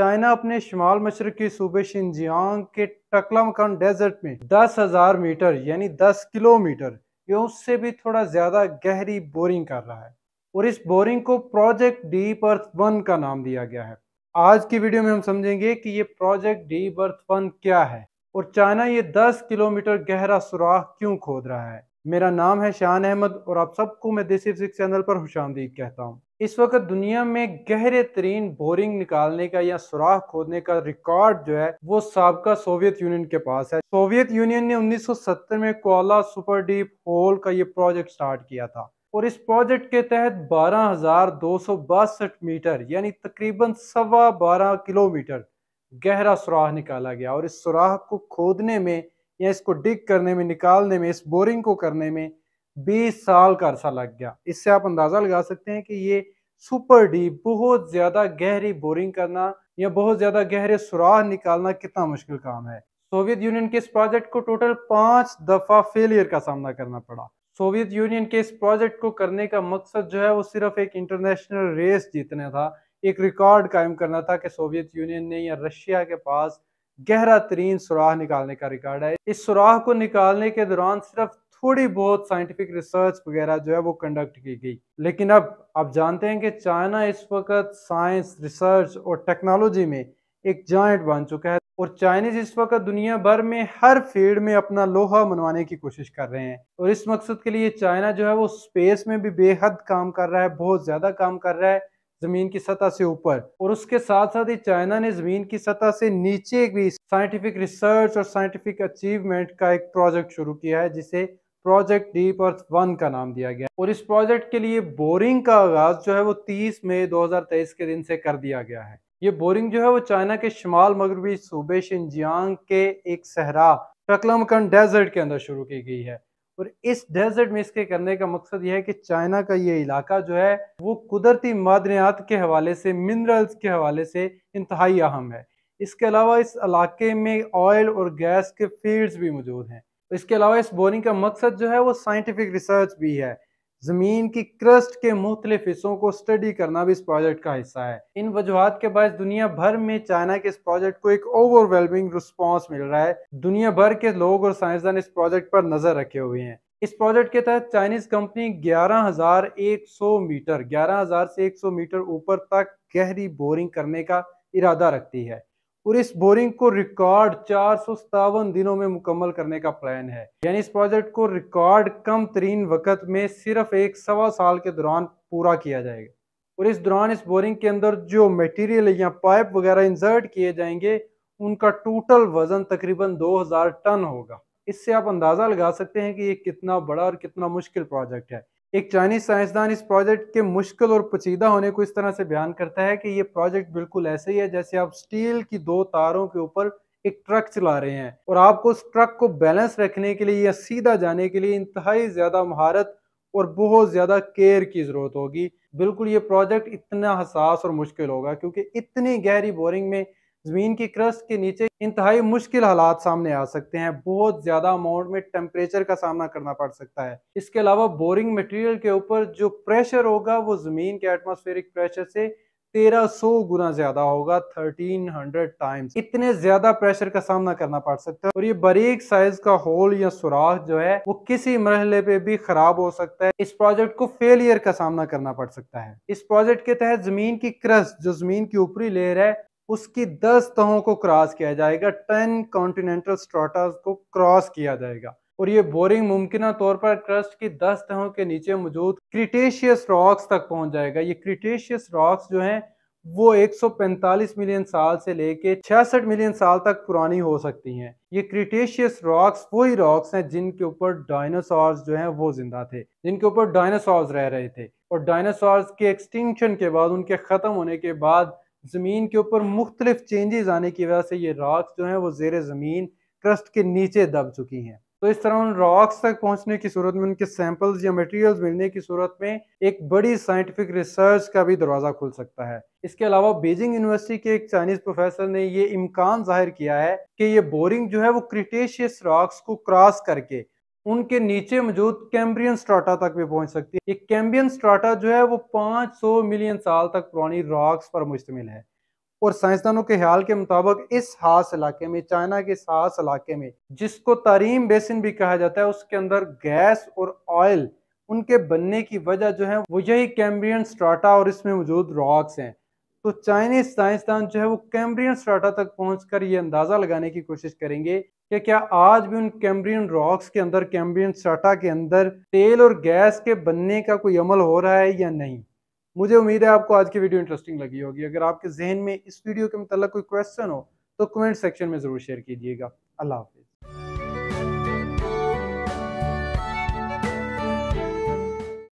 China अपने शुमाल मशरक के सूबे शिनजियांग के टकलमकन डेजर्ट में दस हजार मीटर यानी दस किलोमीटर या उससे भी थोड़ा ज़्यादा गहरी बोरिंग कर रहा है और इस बोरिंग को प्रोजेक्ट डीप अर्थ वन का नाम दिया गया है आज की वीडियो में हम समझेंगे कि ये प्रोजेक्ट डीप अर्थ वन क्या है और चाइना ये दस किलोमीटर गहरा सुराख क्यों खोद रहा है मेरा नाम है शान अहमद और आप सबको मैं देसी चैनल पर खुशामदीद कहता हूँ इस वक्त दुनिया में गहरे तरीन बोरिंग निकालने का या सुराख खोदने का रिकॉर्ड जो है वो सबका सोवियत यूनियन के पास है सोवियत यूनियन ने 1970 में कोला सुपर डीप होल का ये प्रोजेक्ट स्टार्ट किया था और इस प्रोजेक्ट के तहत बारह हजार दो सौ बासठ मीटर यानी तकरीबन सवा बारह किलोमीटर गहरा सुराख निकाला गया और इस सुराख को खोदने में या इसको डिग करने में निकालने में इस बोरिंग को करने में 20 साल का अरसा लग गया इससे आप अंदाज़ा लगा सकते हैं कि ये सुपर डीप बहुत ज्यादा गहरी बोरिंग करना या बहुत ज्यादा गहरे सुराह निकालना कितना मुश्किल काम है सोवियत यूनियन के इस प्रोजेक्ट को टोटल पांच दफा फेलियर का सामना करना पड़ा सोवियत यूनियन के इस प्रोजेक्ट को करने का मकसद जो है वो सिर्फ एक इंटरनेशनल रेस जीतना था एक रिकॉर्ड कायम करना था कि सोवियत यूनियन ने या रशिया के पास गहरा तरीन सुराह निकालने का रिकॉर्ड है इस सुराह को निकालने के दौरान सिर्फ थोड़ी बहुत साइंटिफिक रिसर्च वगैरह जो है वो कंडक्ट की गई लेकिन अब आप जानते हैं कि चाइना इस वक्त साइंस रिसर्च और टेक्नोलॉजी में एक जॉइंट बन चुका है और चाइनीज इस वक्त दुनिया भर में हर फील्ड में अपना लोहा मनवाने की कोशिश कर रहे हैं और इस मकसद के लिए चाइना जो है वो स्पेस में भी बेहद काम कर रहा है बहुत ज़्यादा काम कर रहा है जमीन की सतह से ऊपर और उसके साथ साथ ही चाइना ने जमीन की सतह से नीचे भी साइंटिफिक रिसर्च और साइंटिफिक अचीवमेंट का एक प्रोजेक्ट शुरू किया है जिसे प्रोजेक्ट डीप अर्थ वन का नाम दिया गया और इस प्रोजेक्ट के लिए बोरिंग का आगाज जो है वो 30 मई 2023 के दिन से कर दिया गया है ये बोरिंग जो है वो चाइना के शुमाल मगरबी सूबे शिंजियांग के एक सहरा टकलमकन डेजर्ट के अंदर शुरू की गई है और इस डेजर्ट में इसके करने का मकसद यह है कि चाइना का ये इलाका जो है वो कुदरती मादनियात के हवाले से मिनरल्स के हवाले से इंतहाई अहम है इसके अलावा इस इलाके में ऑयल और गैस के फील्ड्स भी मौजूद हैं इसके अलावा इस बोरिंग का मकसद जो है वो साइंटिफिक रिसर्च भी है ज़मीन की क्रस्ट के मुख्तलिफ हिस्सों को स्टडी करना भी इस प्रोजेक्ट का हिस्सा है इन वजुहत के बायस दुनिया भर में चाइना के इस प्रोजेक्ट को एक ओवरवेलमिंग रिस्पॉन्स मिल रहा है दुनिया भर के लोग और साइंसदान इस प्रोजेक्ट पर नज़र रखे हुए हैं इस प्रोजेक्ट के तहत चाइनीज कंपनी 11,100 मीटर 11,000 से 100 मीटर ऊपर तक गहरी बोरिंग करने का इरादा रखती है और इस बोरिंग को रिकॉर्ड चार दिनों में मुकम्मल करने का प्लान है यानी इस प्रोजेक्ट को रिकॉर्ड कम तरीन वक्त में सिर्फ एक सवा साल के दौरान पूरा किया जाएगा और इस दौरान इस बोरिंग के अंदर जो मटेरियल या पाइप वगैरह इंसर्ट किए जाएंगे उनका टोटल वजन तकरीबन 2000 टन होगा इससे आप अंदाज़ा लगा सकते हैं कि ये कितना बड़ा और कितना मुश्किल प्रोजेक्ट है एक चाइनीज साइंसदान इस प्रोजेक्ट के मुश्किल और पचीदा होने को इस तरह से बयान करता है कि ये प्रोजेक्ट बिल्कुल ऐसे ही है जैसे आप स्टील की दो तारों के ऊपर एक ट्रक चला रहे हैं और आपको उस ट्रक को बैलेंस रखने के लिए या सीधा जाने के लिए इंतहाई ज़्यादा महारत और बहुत ज़्यादा केयर की ज़रूरत होगी बिल्कुल ये प्रोजेक्ट इतना हसास और मुश्किल होगा क्योंकि इतनी गहरी बोरिंग में ज़मीन की क्रस्ट के नीचे इंतहाई मुश्किल हालात सामने आ सकते हैं बहुत ज़्यादा अमाउंट में टेम्परेचर का सामना करना पड़ सकता है इसके अलावा बोरिंग मटेरियल के ऊपर जो प्रेशर होगा वो ज़मीन के एटमॉस्फेरिक प्रेशर से 1300 गुना ज़्यादा होगा 1300 टाइम्स इतने ज़्यादा प्रेशर का सामना करना पड़ सकता है और ये बारीक साइज का होल या सुराख जो है वो किसी मरहले पे भी खराब हो सकता है इस प्रोजेक्ट को फेलियर का सामना करना पड़ सकता है इस प्रोजेक्ट के तहत जमीन की क्रस्ट जो जमीन की ऊपरी लेयर है उसकी दस तहों को क्रॉस किया जाएगा टेन कॉन्टिनेंटल स्ट्रोटा को क्रॉस किया जाएगा और ये बोरिंग मुमकिन तौर पर क्रस्ट की दस तहों के नीचे मौजूद क्रिटेशियस रॉक्स तक पहुंच जाएगा ये क्रिटेशियस रॉक्स जो हैं वो 145 मिलियन साल से लेके 66 मिलियन साल तक पुरानी हो सकती हैं ये क्रिटेशियस रॉक्स वही रॉक्स हैं जिनके ऊपर डायनासॉर्स जो हैं वो जिंदा थे जिनके ऊपर डायनासॉर्स रह रहे थे और डायनासॉर्स के एक्सटिंक्शन के बाद उनके ख़त्म होने के बाद ज़मीन के ऊपर मुख्तलिफ चेंजेस आने की वजह से ये रॉक्स जो हैं वो जेर ज़मीन क्रस्ट के नीचे दब चुकी हैं तो इस तरह उन रॉक्स तक पहुंचने की सूरत में उनके सैंपल्स या मटेरियल्स मिलने की सूरत में एक बड़ी साइंटिफिक रिसर्च का भी दरवाज़ा खुल सकता है इसके अलावा बीजिंग यूनिवर्सिटी के एक चाइनीज़ प्रोफेसर ने ये इम्कान जाहिर किया है कि ये बोरिंग जो है वो क्रिटेशियस रॉक्स को क्रॉस करके उनके नीचे मौजूद कैम्ब्रियन स्ट्राटा तक भी पहुंच सकती है ये कैम्बियन स्ट्राटा जो है वो 500 मिलियन साल तक पुरानी रॉक्स पर मुश्तमिल है और साइंसदानों के ख्याल के मुताबिक इस हास इलाके में चाइना के इस हास इलाके में जिसको तारीम बेसिन भी कहा जाता है उसके अंदर गैस और ऑयल उनके बनने की वजह जो है वो यही कैम्ब्रियन स्ट्राटा और इसमें मौजूद रॉक्स हैं तो चाइनीज साइंसदान जो है वो कैम्ब्रियन स्ट्राटा तक पहुंचकर ये अंदाज़ा लगाने की कोशिश करेंगे कि क्या आज भी उन कैम्ब्रियन रॉक्स के अंदर कैम्ब्रियन स्टाटा के अंदर तेल और गैस के बनने का कोई अमल हो रहा है या नहीं मुझे उम्मीद है आपको आज की वीडियो इंटरेस्टिंग लगी होगी अगर आपके जहन में इस वीडियो के मतलब कोई क्वेश्चन हो तो कमेंट सेक्शन में ज़रूर शेयर कीजिएगा अल्लाह हाफि